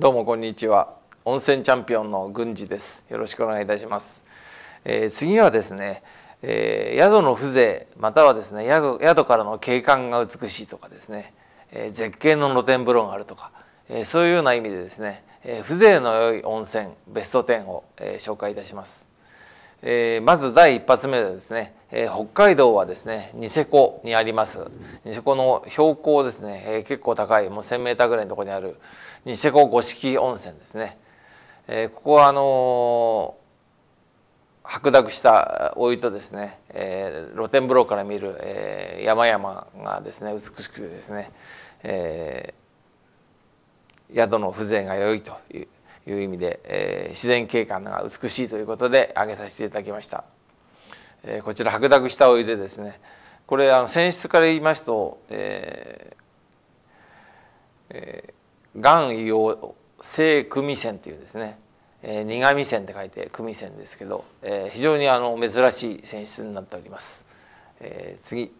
どうもこんにちは温泉チャンピオンの郡司ですよろしくお願いいたします、えー、次はですね、えー、宿の風情またはですね宿宿からの景観が美しいとかですね、えー、絶景の露天風呂があるとか、えそういうような意味でですね、え風情の良い温泉ベスト10を、え紹介いたします、えまず第一発目でですねえー、北海道はですねニセコにありますニセコの標高ですね、えー、結構高いもう 1,000m ぐらいのところにあるニセコ五色温泉ですね、えー、ここはあの白濁したお湯とですね、え露天風呂から見る、え山々がですね美しくてですね、え宿の風情が良いといういう意味で、え自然景観が美しいということで挙げさせていただきました。えー、こちら白濁したお湯でですねこれあの泉質から言いますと、えーえー、岩硫黄性組泉というですね、えー、苦味泉って書いて組泉ですけど、えー、非常にあの珍しい泉質になっております。えー、次、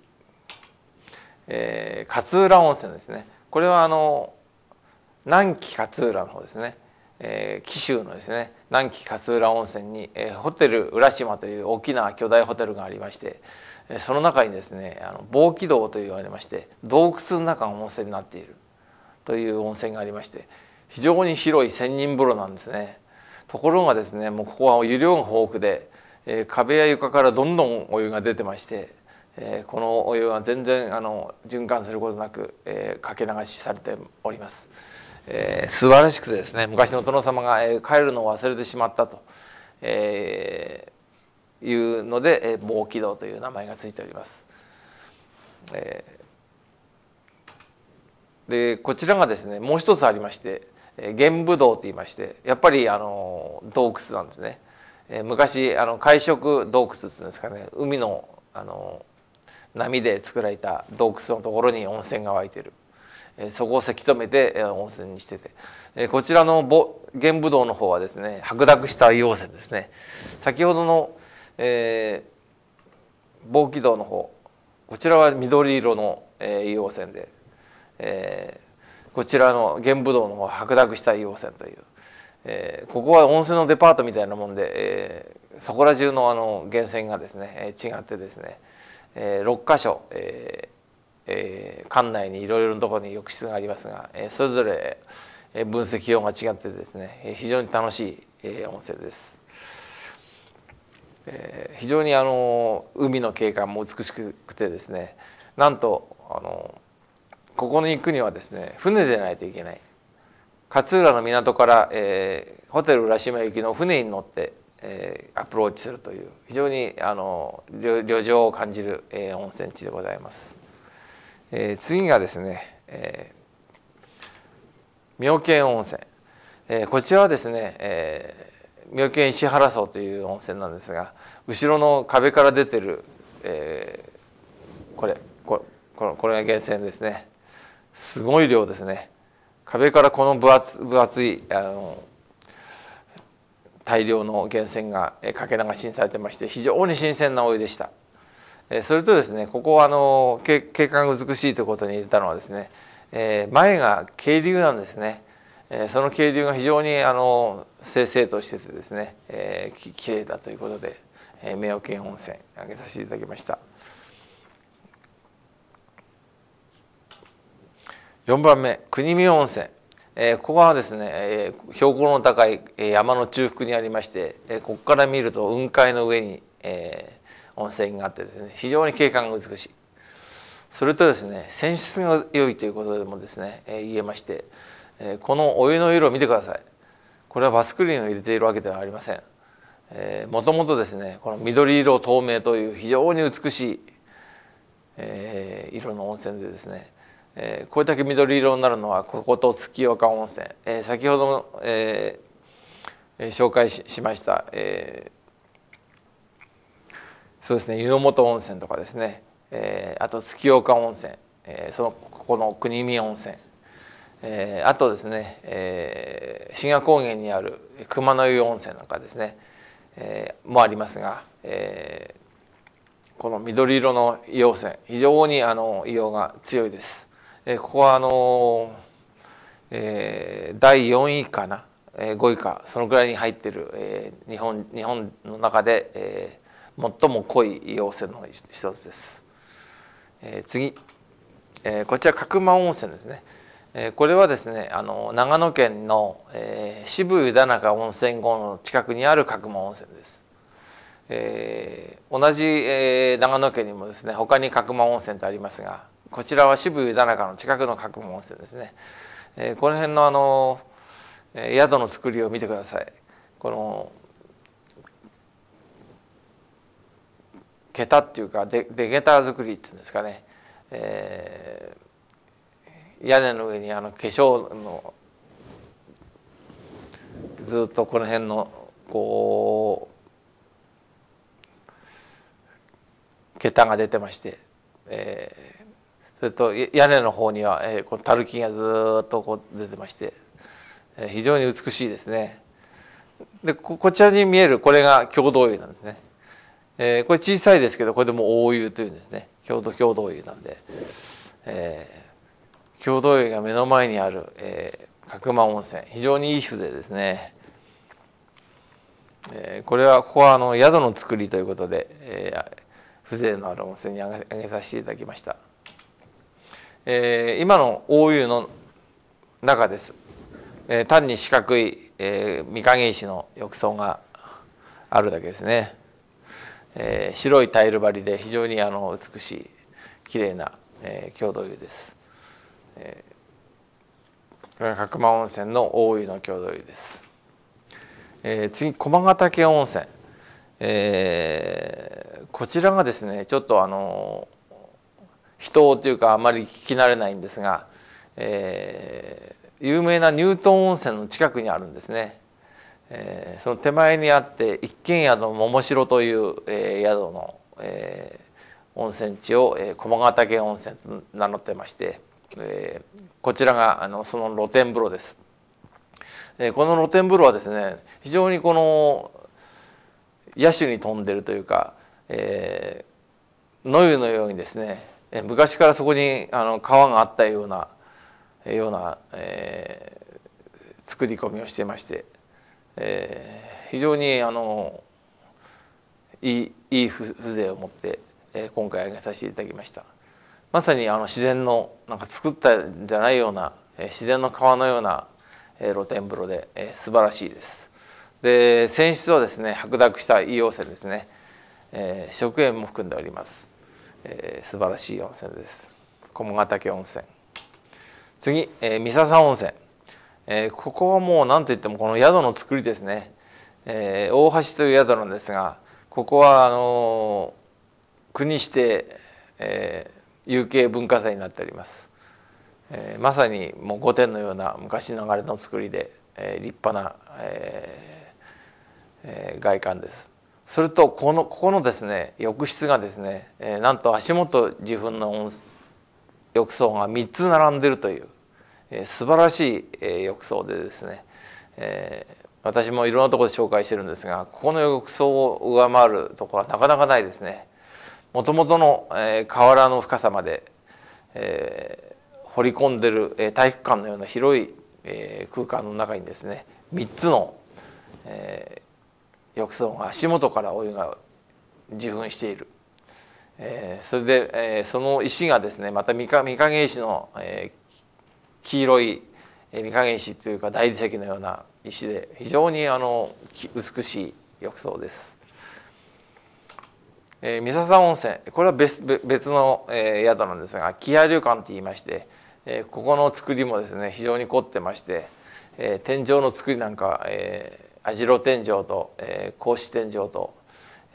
えー、勝浦温泉ですねこれはあの南紀勝浦の方ですね。紀州のですね南紀勝浦温泉に、ホテル浦島という大きな巨大ホテルがありまして、その中にですねあの防気道と言われまして洞窟の中の温泉になっているという温泉がありまして非常に広い千人風呂なんですね。ところがですねもうここは湯量が豊富で、壁や床からどんどんお湯が出てまして、このお湯は全然あの循環することなく、かけ流しされております。えー、素晴らしくてですね昔の殿様が、えー、帰るのを忘れてしまったと、えー、いうので、えー、棒軌道という名前がついております。えー、でこちらがですねもう一つありまして、えー、玄武洞といいましてやっぱりあの洞窟なんですね。えー、昔あの海食洞窟っていうんですかね海のあの波で作られた洞窟のところに温泉が湧いてるそこをせき止めて温泉にしててこちらの玄武洞の方はですね白濁した硫黄泉ですね先ほどの、えー、防気道の方こちらは緑色の、えー、硫黄泉で、えー、こちらの玄武洞の方は白濁した硫黄泉という、えー、ここは温泉のデパートみたいなもんで、えー、そこら中のあの源泉がですね違ってですね、えー、6箇所、えーえー、館内にいろいろなところに浴室がありますが、えー、それぞれ分析用が違ってですね、えー、非常に楽しい、えー、温泉です。えー、非常にあの海の景観も美しくてですねなんとあのここに行くにはですね船でないといけない勝浦の港から、えー、ホテル浦島行きの船に乗って、えー、アプローチするという非常にあの旅情を感じる、えー、温泉地でございます。えー、次がですね、えー、妙見温泉、えー、こちらはですね、えー、妙見石原荘という温泉なんですが後ろの壁から出てる、えー、これこれこれこれが源泉ですねすごい量ですね壁からこの分厚分厚いあの大量の源泉がかけ流しにされてまして非常に新鮮なお湯でした。えそれとですねここはあの景観が美しいということに入れたのはですね、え前が渓流なんですね、えその渓流が非常にあの清々としててですね、えー、きれいだということで、えー、名誉県温泉挙げさせていただきました4番目国見温泉えー、ここはですね、えー、標高の高い山の中腹にありまして、えー、ここから見ると雲海の上に、えー、温泉があってですね非常に景観が美しいそれとですね泉質が良いということでもですね、えー、言えまして、えー、このお湯の色を見てくださいこれはバスクリンを入れているわけではありませんもともとですねこの緑色透明という非常に美しい、えー、色の温泉でですね、えこれだけ緑色になるのはここと月岡温泉、え先ほども、えー、紹介しました、えーそうですね湯本温泉とかですね、えー、あと月岡温泉、えー、そのここの国見温泉、えー、あとですね、えー、志賀高原にある熊の湯温泉なんかですね、えー、もありますが、えー、この緑色の硫黄泉非常にあの硫黄が強いです。えー、ここはあのえー、第4位かな、えー、5位かそのぐらいに入ってる、えー、日本日本の中で、えー、最も濃い温泉の一つです、えー、次、えー、こちら角間温泉ですね、えー、これはですねあの長野県の、えー、渋湯田中温泉郷の近くにある角間温泉です、えー、同じ、えー、長野県にもですね他に角間温泉とありますがこちらは渋湯田中の近くの角間温泉ですね、えー、この辺のあのえ宿の作りを見てくださいこの桁っていうかで下駄作りっていうんですかね、えー、屋根の上にあの化粧のずっとこの辺のこう桁が出てまして、えー、それと屋根の方には、えー、このたるきがずっとこう出てまして、えー、非常に美しいですね。でこちらに見えるこれが共同湯なんですね。えー、これ小さいですけどこれでも大湯というんですね郷土共同湯なんで、えー、共同湯が目の前にある、えー、角間温泉非常にいい風情ですね、えー、これはここはあの宿の造りということで、えー、風情のある温泉にあげあげさせていただきました、えー、今の大湯の中です、えー、単に四角い、えー、影石の浴槽があるだけですねえー、白いタイル張りで非常にあの美しい綺麗な、えー、郷土湯です、えー、これは角間温泉の大湯の郷土湯です、えー、次駒ヶ岳温泉、えー、こちらがですねちょっとあの人というかあまり聞き慣れないんですが、えー、有名なニュートン温泉の近くにあるんですねえー、その手前にあって一軒宿の桃城という、えー、宿の、えー、温泉地を、えー、駒ヶ岳温泉と名乗ってまして、えー、こちらがあのその露天風呂です。えー、この露天風呂はですね非常にこの野手に富んでるというか、えー、野湯のようにですね昔からそこにあの川があったようなような、えー、作り込みをしてましてえー、非常にあのいいいい風情を持って、えー、今回挙げさせていただきましたまさにあの自然のなんか作ったんじゃないような、えー、自然の川のような、えー、露天風呂で、えー、素晴らしいですで泉質はですね白濁した硫黄泉ですね、えー、食塩も含んでおります、えー、素晴らしい温泉です駒ヶ岳温泉次、えー、三笹温泉えー、ここはもう何といってもこの宿の作りですね、えー、大橋という宿なんですがここはあの国指定、えー、有形文化財になっております、えー、まさにもう御殿のような昔ながらの作りで、えー、立派な、えーえー、外観ですそれとこのここのですね浴室がですね、えー、なんと足元自分の浴槽が3つ並んでるという。え素晴らしい、え浴槽でですね、えー、私もいろんなところで紹介してるんですがここの浴槽を上回るところはなかなかないですね。もともとの、えー、河原の深さまで、えー、掘り込んでる、えー、体育館のような広い、えー、空間の中にですね3つの、えー、浴槽が足元からお湯が自噴している、えー、それで、えー、その石がですねまた三影石の、えー、黄色い御影石というか大理石のような石で非常にあの美しい浴槽です。えー、三笹温泉これは別別の、えー、宿なんですが木屋旅館っていいまして、えー、ここの造りもですね非常に凝ってまして、えー、天井の造りなんか、えー、網代天井と、えー、格子天井と、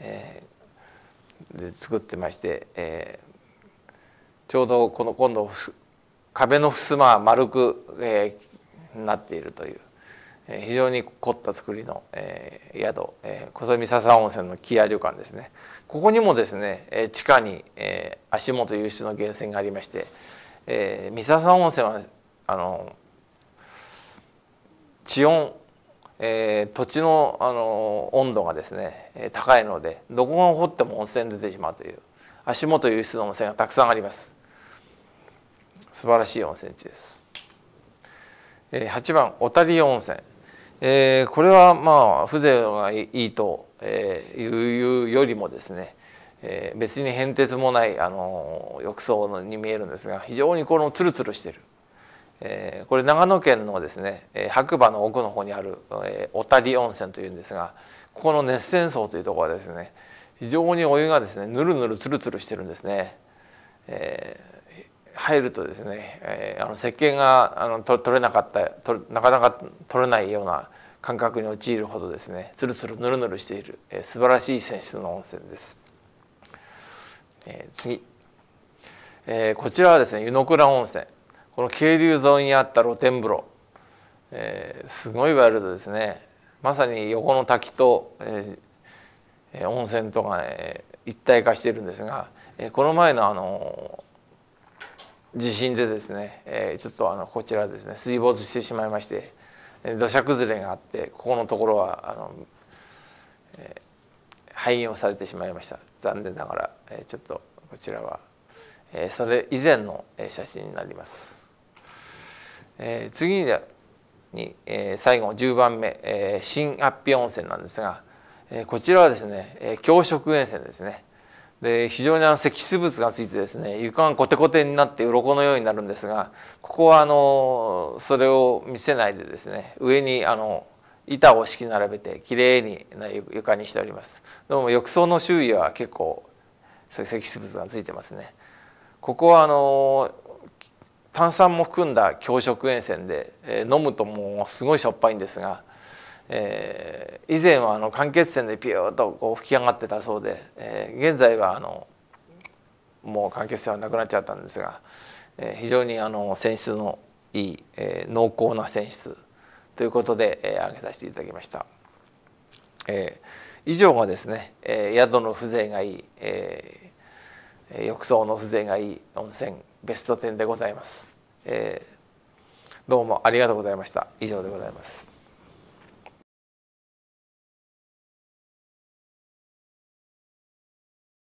えー、で作ってまして、えー、ちょうどこの今度壁の襖は丸く、えー、なっているという、えー、非常に凝った造りの、えー、宿、えー、小泉笹温泉の木屋旅館ですねここにもですね、えー、地下に、えー、足元湧出の源泉がありまして、えー、三笹温泉はあの地温えー、土地のあの温度がですね、え高いのでどこが掘っても温泉出てしまうという足元湧出の温泉がたくさんあります。素晴らしい温泉地です。8番小谷温泉、えー、これはまあ風情がいいというよりもですね、えー、別に変哲もないあの浴槽に見えるんですが非常にこのツルツルしてる、えー、これ長野県のですね白馬の奥の方にある、え小谷温泉というんですがここの熱泉層というところはですね非常にお湯がですねぬるぬるツルツルしてるんですね。えー入るとですね、えー、あの石鹸があのと取れなかったとなかなか取れないような感覚に陥るほどですねつるつるぬるぬるしている、えー、素晴らしい泉質の温泉です。えー、次、えー、こちらはですね湯の倉温泉この渓流沿いにあった露天風呂、えー、すごいワイルドですねまさに横の滝と、えー、温泉とが、ね、一体化しているんですが、えこの前のあの地震でですね、えー、ちょっとあのこちらですね水没してしまいまして土砂崩れがあってここのところはあの、えー、廃業されてしまいました残念ながら、えー、ちょっとこちらは、えー、それ以前の写真になります。えー、次に、えー、最後10番目、えー、新安臂温泉なんですが、えー、こちらはですね、えー、教職温泉ですね。で非常にあの積出物がついてですね床がコテコテになって鱗のようになるんですがここはあのそれを見せないでですね上にあの板を敷き並べてきれいに床にしておりますどうも浴槽の周囲は結構そううい積出物がついてますねここはあの炭酸も含んだ強食塩泉で、え飲むともうすごいしょっぱいんですがえー、以前はあの間欠泉でピューッとこう吹き上がってたそうで、えー、現在はあのもう間欠泉はなくなっちゃったんですが、えー、非常にあの泉質のいい、えー、濃厚な泉質ということで、えー、挙げさせていただきました。えー、以上がですね、えー、宿の風情がいい、えー、浴槽の風情がいい温泉ベスト10でございます。えー、どうもありがとうございました。以上でございます。